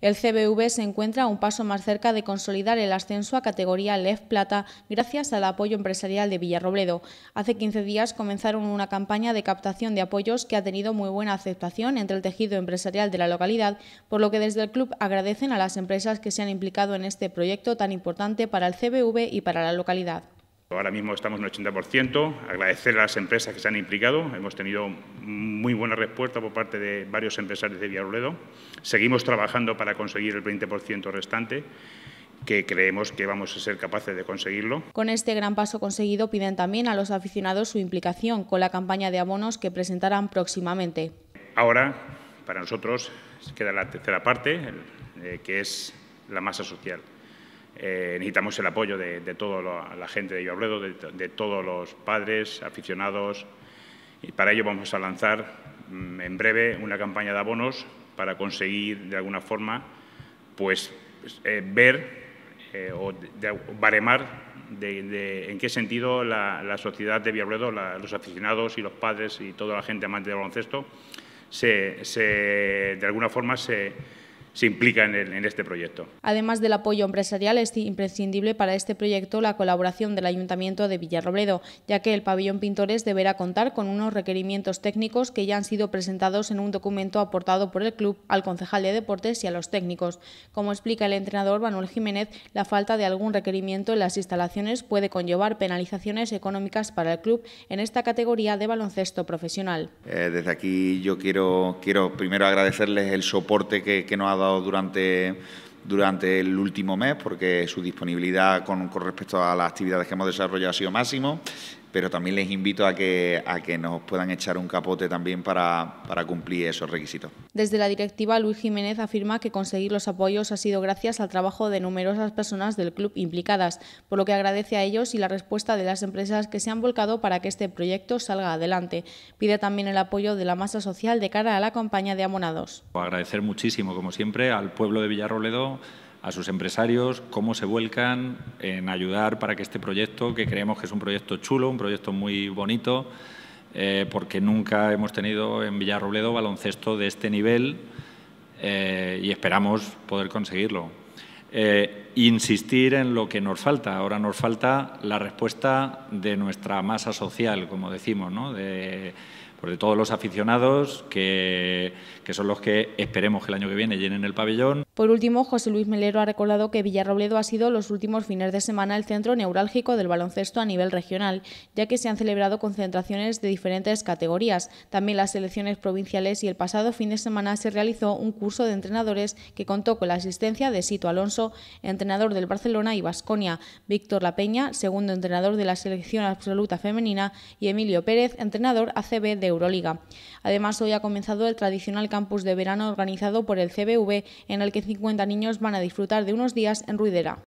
El CBV se encuentra a un paso más cerca de consolidar el ascenso a categoría LEF Plata gracias al apoyo empresarial de Villarrobledo. Hace 15 días comenzaron una campaña de captación de apoyos que ha tenido muy buena aceptación entre el tejido empresarial de la localidad, por lo que desde el club agradecen a las empresas que se han implicado en este proyecto tan importante para el CBV y para la localidad. Ahora mismo estamos en el 80%. Agradecer a las empresas que se han implicado. Hemos tenido muy buena respuesta por parte de varios empresarios de Villarroledo. Seguimos trabajando para conseguir el 20% restante que creemos que vamos a ser capaces de conseguirlo. Con este gran paso conseguido piden también a los aficionados su implicación con la campaña de abonos que presentarán próximamente. Ahora, para nosotros, queda la tercera parte, eh, que es la masa social. Eh, necesitamos el apoyo de, toda la gente de Viabredo, de, todos los padres, aficionados. Y para ello vamos a lanzar mm, en breve una campaña de abonos para conseguir, de alguna forma, pues eh, ver eh, o baremar en qué sentido la, sociedad de Villarredo, los aficionados y los padres y toda la gente amante del baloncesto, se, de alguna forma se, se implica en, este proyecto. Además del apoyo empresarial, es imprescindible para este proyecto la colaboración del Ayuntamiento de Villarrobledo, ya que el pabellón Pintores deberá contar con unos requerimientos técnicos que ya han sido presentados en un documento aportado por el club al concejal de deportes y a los técnicos. Como explica el entrenador Manuel Jiménez, la falta de algún requerimiento en las instalaciones puede conllevar penalizaciones económicas para el club en esta categoría de baloncesto profesional. Eh, desde aquí yo quiero, quiero primero agradecerles el soporte que, que nos ha dado dado durante durante el último mes porque su disponibilidad con, con, respecto a las actividades que hemos desarrollado ha sido máximo pero también les invito a que, a que nos puedan echar un capote también para, para cumplir esos requisitos. Desde la directiva, Luis Jiménez afirma que conseguir los apoyos ha sido gracias al trabajo de numerosas personas del club implicadas, por lo que agradece a ellos y la respuesta de las empresas que se han volcado para que este proyecto salga adelante. Pide también el apoyo de la masa social de cara a la campaña de amonados. Agradecer muchísimo, como siempre, al pueblo de Villarroledo a sus empresarios, cómo se vuelcan en ayudar para que este proyecto, que creemos que es un proyecto chulo, un proyecto muy bonito, eh, porque nunca hemos tenido en Villarrobledo baloncesto de este nivel eh, y esperamos poder conseguirlo. Eh, insistir en lo que nos falta. Ahora nos falta la respuesta de nuestra masa social, como decimos, ¿no? de, pues de todos los aficionados que, que son los que esperemos que el año que viene llenen el pabellón. Por último, José Luis Melero ha recordado que Villarrobledo ha sido los últimos fines de semana el centro neurálgico del baloncesto a nivel regional, ya que se han celebrado concentraciones de diferentes categorías, también las selecciones provinciales y el pasado fin de semana se realizó un curso de entrenadores que contó con la asistencia de Sito Alonso, entrenador del Barcelona y Vasconia, Víctor La Peña, segundo entrenador de la selección absoluta femenina, y Emilio Pérez, entrenador ACB de Euroliga. Además, hoy ha comenzado el tradicional campus de verano organizado por el CBV, en el que Cincuenta niños van a disfrutar de unos días en Ruidera.